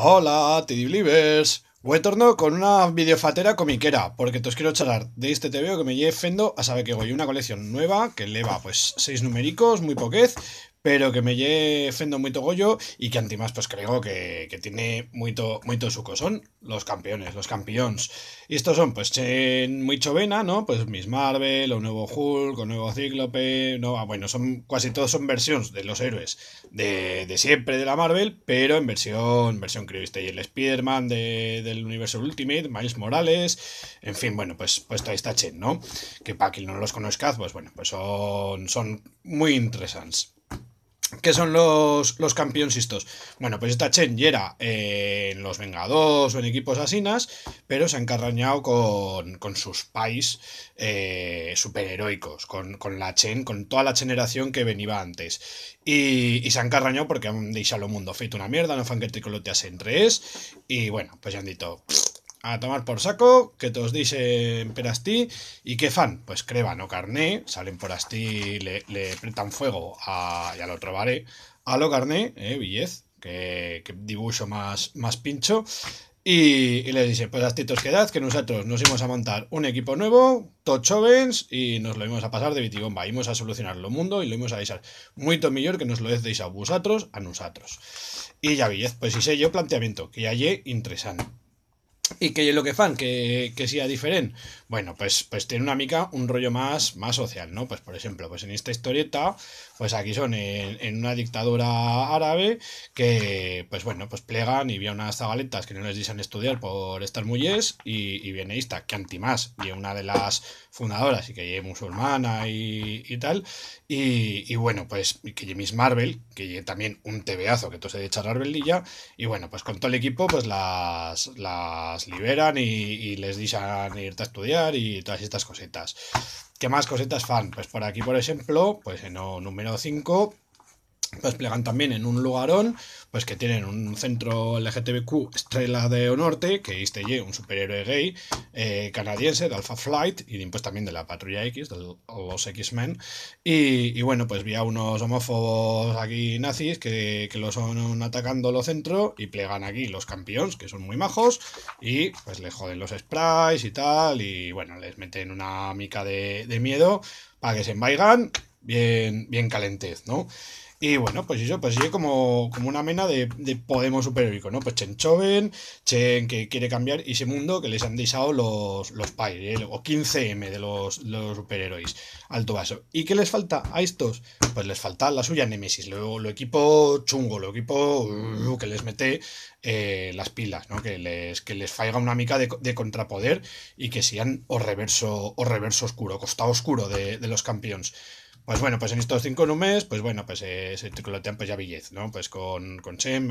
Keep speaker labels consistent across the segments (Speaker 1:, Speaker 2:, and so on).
Speaker 1: Hola, TD Believers. Retorno con una videofatera comiquera, porque te os quiero charlar de este TVO que me lleve fendo a saber que voy. Una colección nueva que eleva pues seis numéricos muy poquez, pero que me lle fendo muy gollo y que antimas pues creo que, tiene muy su suco son los campeones, los campeones. Y estos son pues chen muy chovena, ¿no? Pues Miss Marvel, o nuevo Hulk, o nuevo Cíclope, no, ah, bueno, son casi todos son versiones de los héroes de, siempre de la Marvel, pero en versión versión viste y el Spider-Man del universo Ultimate, Miles Morales, en fin, bueno, pues pues ahí está Chen, ¿no? Que para quien no los conozca, pues bueno, pues son son muy interesantes. ¿Qué son los, los Bueno, pues esta Chen ya era eh, en los Vengadores o en equipos asinas, pero se ha encarrañado con, con sus pais eh, con, con, la Chen, con toda la generación que venía antes. Y, se han encarrañado porque han a lo mundo feito una mierda, no fan que el tricolote entre es, y bueno, pues ya han dicho a tomar por saco, que todos dicen perastí, y qué fan, pues crevan o carné, salen por asti, le, le pretan fuego a, ya lo trobaré, a lo carné, eh, billez, que, dibujo más, más pincho, y, les dice, pues astitos quedad, que nosotros nos íbamos a montar un equipo nuevo, Tochovens, y nos lo íbamos a pasar de vitigomba, íbamos a solucionar lo mundo y lo íbamos a dejar mucho mejor que nos lo deis a vosotros, a nosotros. Y ya billez, pues hice yo planteamiento, que ya interesante qué que lo que fan que, que diferente? diferente bueno, pues, pues tiene una mica un rollo más, más social, ¿no? Pues por ejemplo, pues en esta historieta, pues aquí son en, una dictadura árabe que, pues bueno, pues plegan y ve unas zagaletas que no les dicen estudiar por estar mujeres y, y, viene esta, que anti más y una de las fundadoras y que es musulmana y, tal, y, bueno, pues que Miss Marvel, que también un tebeazo que tú se de echar Marvel y y bueno, pues con todo el equipo, pues las liberan y, les dicen irte a estudiar y todas estas cositas. ¿Qué más cositas fan? Pues por aquí, por ejemplo, pues en el número 5 pues plegan también en un lugarón, pues que tienen un centro LGTBQ Estrella de Norte, que es este un superhéroe gay eh, canadiense de Alpha Flight y pues también de la Patrulla X, de los X-Men. Y, bueno, pues vi a unos homófobos aquí nazis que, que lo son atacando los centros y plegan aquí los campeones, que son muy majos, y pues les joden los sprites y tal, y bueno, les meten una mica de, miedo para que se envaigan bien, bien calentez, ¿no? Y bueno, pues eso, pues sigue como, como una mena de, Podemos superhéroico, ¿no? Pues Chen Choven, Chen que quiere cambiar y ese mundo que les han disado los, los ¿eh? o 15M de los, superhéroes, alto vaso. ¿Y qué les falta a estos? Pues les falta la suya Nemesis, lo, lo equipo chungo, lo equipo uh, que les mete eh, las pilas, ¿no? Que les, que les faiga una mica de, contrapoder y que sean o reverso, o reverso oscuro, costado oscuro de, de los campeones. Pues bueno, pues en estos cinco números, pues bueno, pues eh, se tricolotean pues ya billez, ¿no? Pues con, con Sem,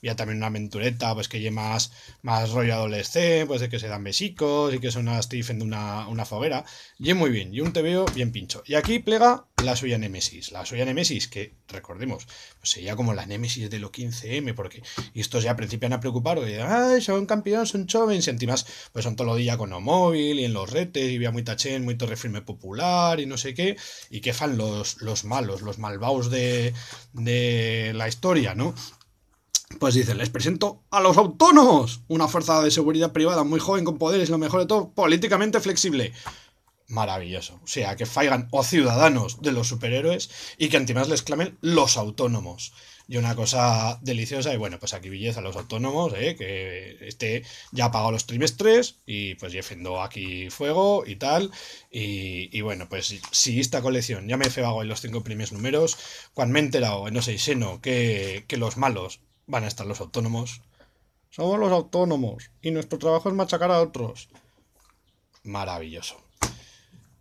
Speaker 1: ya también una aventureta, pues que lleva más, más rollo adolescente, pues de que se dan besicos y que son una Stephen de una, foguera. Y muy bien, y un te veo bien pincho. Y aquí plega la suya nemesis, La suya nemesis que recordemos, pues sería como la nemesis de los 15M, porque estos ya principian a preocupar, de, ay, son campeones, son jóvenes, y pues son todo los días con o móvil y en los retes, y había muy tachén, muy torre firme popular y no sé qué, y quejan los, los malos, los malvaos de, de la historia, ¿no? Pues dicen, les presento a los autónomos, una fuerza de seguridad privada muy joven con poderes, lo mejor de todo, políticamente flexible maravilloso. O sea, que faigan o ciudadanos de los superhéroes y que antimás les clamen los autónomos. Y una cosa deliciosa, y bueno, pues aquí belleza a los autónomos, ¿eh? que este ya ha pagado los trimestres y pues defendo aquí fuego y tal. Y, bueno, pues si esta colección ya me he febago en los cinco primeros números, cuando me he enterado en no sé seno que, que los malos van a estar los autónomos, somos los autónomos y nuestro trabajo es machacar a otros. Maravilloso.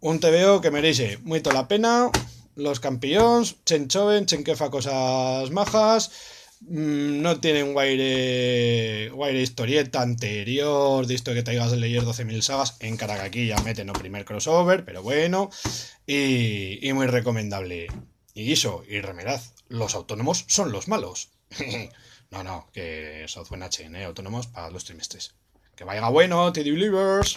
Speaker 1: Un TVO que merece mucho la pena, los campeones, chen choven, chen cosas majas, mm, no tienen un guaire, historieta anterior, visto que te ibas a leer 12.000 sagas, en cara aquí ya meten el primer crossover, pero bueno, y, y muy recomendable. Y eso, y remerad, los autónomos son los malos. no, no, que buen HN, eh, autónomos para los trimestres. Que vaya bueno, TD Believers.